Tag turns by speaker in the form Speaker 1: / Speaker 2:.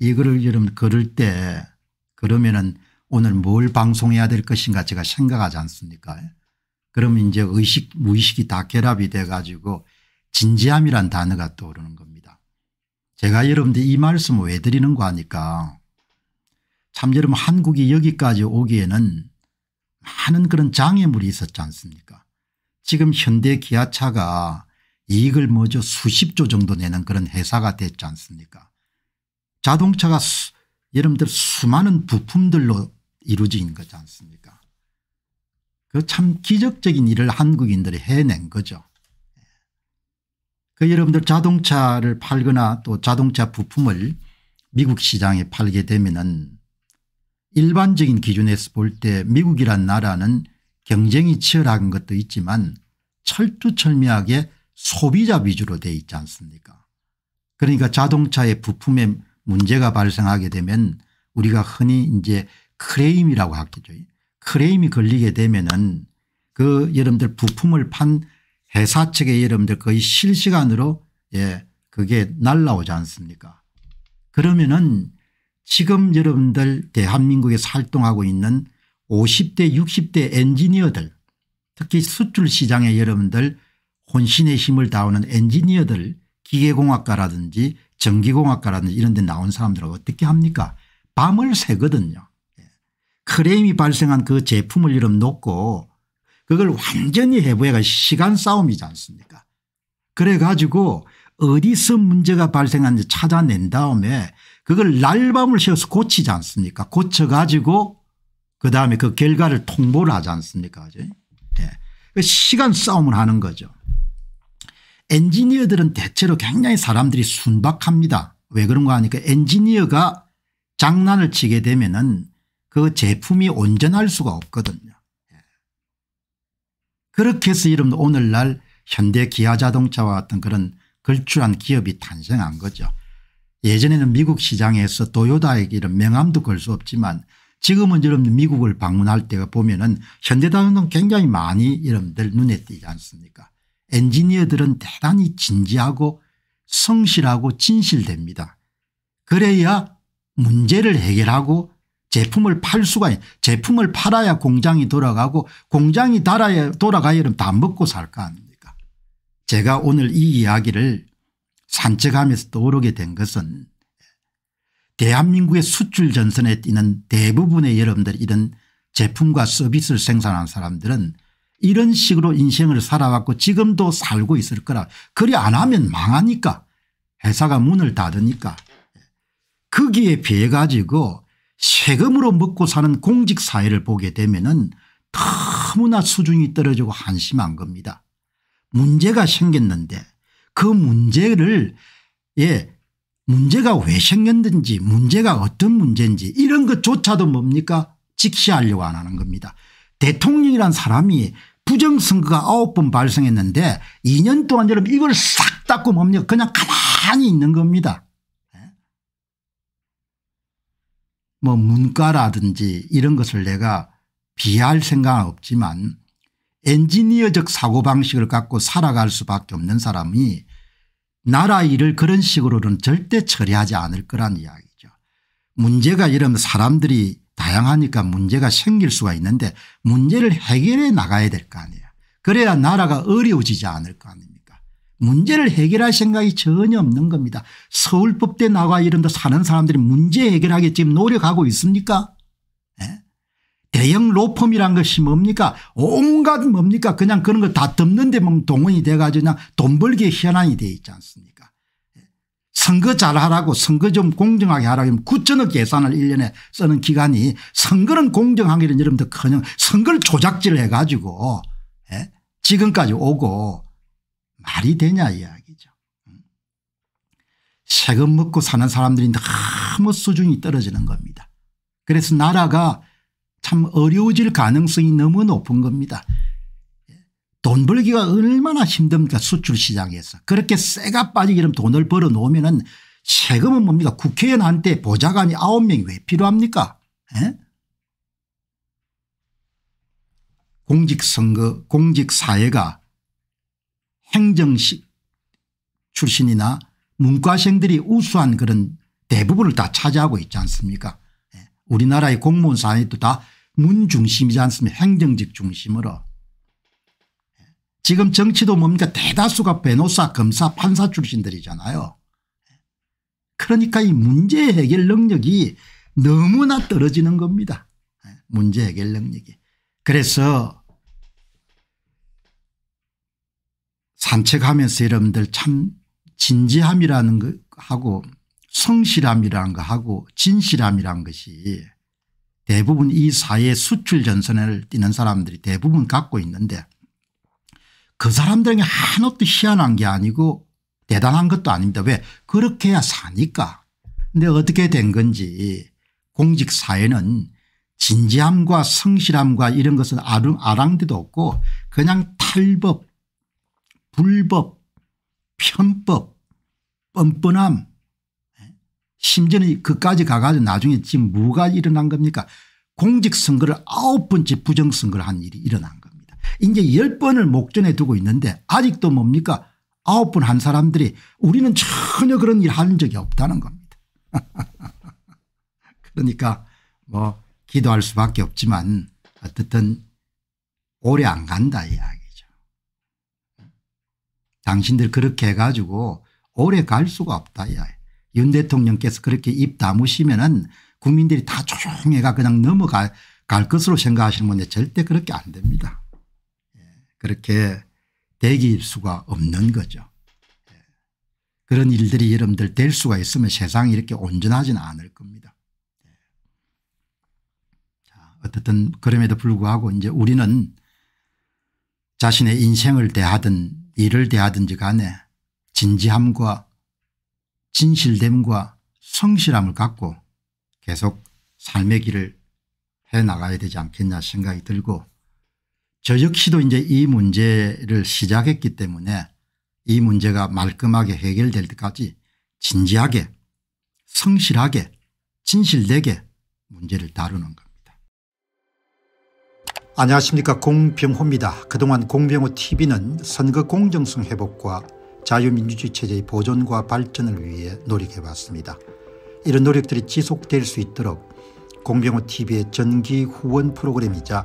Speaker 1: 이 글을 여러분 걸을 때 그러면은 오늘 뭘 방송해야 될 것인가 제가 생각하지 않습니까 그러면 이제 의식 무의식이 다 결합이 돼 가지고 진지함이란 단어가 떠오르는 겁니다. 제가 여러분들 이 말씀을 왜 드리는 거 하니까 참 여러분 한국이 여기까지 오기에는 많은 그런 장애물이 있었지 않습니까 지금 현대 기아차가 이익을 뭐죠 수십조 정도 내는 그런 회사가 됐지 않습니까 자동차가 수, 여러분들 수많은 부품들로 이루어진 거지 않습니까 그 참 기적적인 일을 한국인들이 해낸 거죠. 그 여러분들 자동차를 팔거나 또 자동차 부품을 미국 시장에 팔게 되면은 일반적인 기준에서 볼 때 미국이란 나라는 경쟁이 치열한 것도 있지만 철두철미하게 소비자 위주로 돼 있지 않습니까 그러니까 자동차의 부품의 문제가 발생하게 되면 우리가 흔히 이제 크레임이라고 하겠죠. 크레임이 걸리게 되면은 그 여러분들 부품을 판 회사 측에 여러분들 거의 실시간으로 예 그게 날라오지 않습니까 그러면은 지금 여러분들 대한민국에 활동하고 있는 50대 60대 엔지니어들 특히 수출 시장에 여러분들 혼신의 힘을 다하는 엔지니어들 기계공학과라든지 전기공학과라든지 이런 데 나온 사람들은 어떻게 합니까 밤을 새거든요. 예. 크레임이 발생한 그 제품을 이름 놓고 그걸 완전히 해부해가 시간 싸움이지 않습니까 그래 가지고 어디서 문제가 발생한지 찾아낸 다음에 그걸 날밤을 새워서 고치지 않습니까 고쳐 가지고 그다음에 그 결과를 통보를 하지 않습니까 예. 그 시간 싸움을 하는 거죠. 엔지니어들은 대체로 굉장히 사람들이 순박합니다. 왜 그런가 하니까 엔지니어가 장난을 치게 되면 은그 제품이 온전할 수가 없거든요. 예. 그렇게 해서 여러분 오늘날 현대 기아자동차와 같은 그런 걸출한 기업이 탄생한 거죠. 예전에는 미국 시장에서 도요다에게 이런 명함도 걸 수 없지만 지금은 여러분 미국을 방문할 때가 보면은 현대자동차는 굉장히 많이 여러분들 눈에 띄지 않습니까 엔지니어들은 대단히 진지하고 성실하고 진실됩니다. 그래야 문제를 해결하고 제품을 팔 수가 제품을 팔아야 공장이 돌아가고 공장이 달아야 돌아가야 다 먹고 살 거 아닙니까 제가 오늘 이 이야기를 산책하면서 떠오르게 된 것은 대한민국의 수출 전선에 있는 대부분의 여러분들 이런 제품과 서비스를 생산한 사람들은 이런 식으로 인생을 살아왔고 지금도 살고 있을 거라 그리 안 하면 망하니까 회사가 문을 닫으니까 거기에 비해 가지고 세금으로 먹고 사는 공직사회를 보게 되면 은 너무나 수준이 떨어지고 한심한 겁니다. 문제가 생겼는데 그 문제를 예 문제가 왜 생겼는지 문제가 어떤 문제인지 이런 것조차도 뭡니까 직시하려고 안 하는 겁니다. 대통령이란 사람이 부정선거가 9번 발생했는데 2년 동안 여러분 이걸 싹 닦고 뭡니까 그냥 가만히 있는 겁니다. 예? 뭐 문과라든지 이런 것을 내가 비할 생각은 없지만 엔지니어적 사고방식을 갖고 살아갈 수밖에 없는 사람이 나라 일을 그런 식으로는 절대 처리하지 않을 거란 이야기죠. 문제가 이러면 사람들이 다양하니까 문제가 생길 수가 있는데 문제를 해결해 나가야 될 거 아니에요. 그래야 나라가 어려워지지 않을 거 아닙니까 문제를 해결할 생각이 전혀 없는 겁니다. 서울법대 나와 이런 데 사는 사람들이 문제 해결하기 지금 노력하고 있습니까 예? 대형 로펌이란 것이 뭡니까 온갖 뭡니까 그냥 그런 거다 덮는데 뭐 동원이 돼가지고 그냥 돈 벌기에 현안이 돼 있지 않습니까 선거 잘하라고 선거 좀 공정하게 하라고 하면 9천억 예산을 1년에 쓰는 기간이 선거는 공정하기는 여러분들 커녕 선거를 조작질을 해 가지고 예? 지금까지 오고 말이 되냐 이야기죠. 세금 먹고 사는 사람들이 너무 수준이 떨어지는 겁니다. 그래서 나라가 참 어려워질 가능성이 너무 높은 겁니다. 돈 벌기가 얼마나 힘듭니까 수출 시장에서 그렇게 쇠가 빠지기는 돈을 벌어 놓으면 은 세금은 뭡니까 국회의원한테 보좌관이 9명이 왜 필요합니까 에? 예? 공직선거 공직사회가 행정식 출신이나 문과생들이 우수한 그런 대부분을 다 차지하고 있지 않습니까 예. 우리나라의 공무원 사회도 다 문 중심이지 않습니까 행정직 중심으로 지금 정치도 뭡니까 대다수가 변호사 검사 판사 출신들이잖아요. 그러니까 이 문제 해결 능력이 너무나 떨어지는 겁니다. 예, 문제 해결 능력이. 그래서 산책하면서 여러분들 참 진지함이라는 거 하고 성실함이라는 거 하고 진실함이라는 것이 대부분 이 사회 수출 전선을 뛰는 사람들이 대부분 갖고 있는데 그 사람들에게 한없도 희한한 게 아니고 대단한 것도 아닙니다. 왜 그렇게 해야 사니까. 근데 어떻게 된 건지 공직사회는 진지함과 성실함과 이런 것은 아랑데도 없고 그냥 탈법 불법 편법 뻔뻔함 심지어는 그까지 가가지고 나중에 지금 뭐가 일어난 겁니까 공직선거를 아홉 번째 부정선거를 한 일이 일어난 거예요. 이제 10번을 목전에 두고 있는데 아직도 뭡니까 9홉번 한 사람들이 우리는 전혀 그런 일 하는 적이 없다는 겁니다. 그러니까 뭐 기도할 수밖에 없지만 어쨌든 오래 안 간다 이야기죠. 당신들 그렇게 해가지고 오래 갈 수가 없다 이야기. 윤 대통령께서 그렇게 입 다무시면은 국민들이 다 조용해가 그냥 넘어갈 것으로 생각하시는 건데 절대 그렇게 안 됩니다. 그렇게 대기일 수가 없는 거죠. 그런 일들이 여러분들 될 수가 있으면 세상이 이렇게 온전하진 않을 겁니다. 자, 어쨌든 그럼에도 불구하고 이제 우리는 자신의 인생을 대하든 일을 대하든지 간에 진지함과 진실됨과 성실함을 갖고 계속 삶의 길을 해나가야 되지 않겠냐 생각이 들고 저 역시도 이제 이 문제를 시작했기 때문에 이 문제가 말끔하게 해결될 때까지 진지하게 성실하게 진실되게 문제를 다루는 겁니다. 안녕하십니까 공병호입니다. 그동안 공병호 tv는 선거 공정성 회복과 자유민주주의 체제의 보존과 발전을 위해 노력해봤습니다. 이런 노력들이 지속될 수 있도록 공병호 tv의 전기 후원 프로그램이자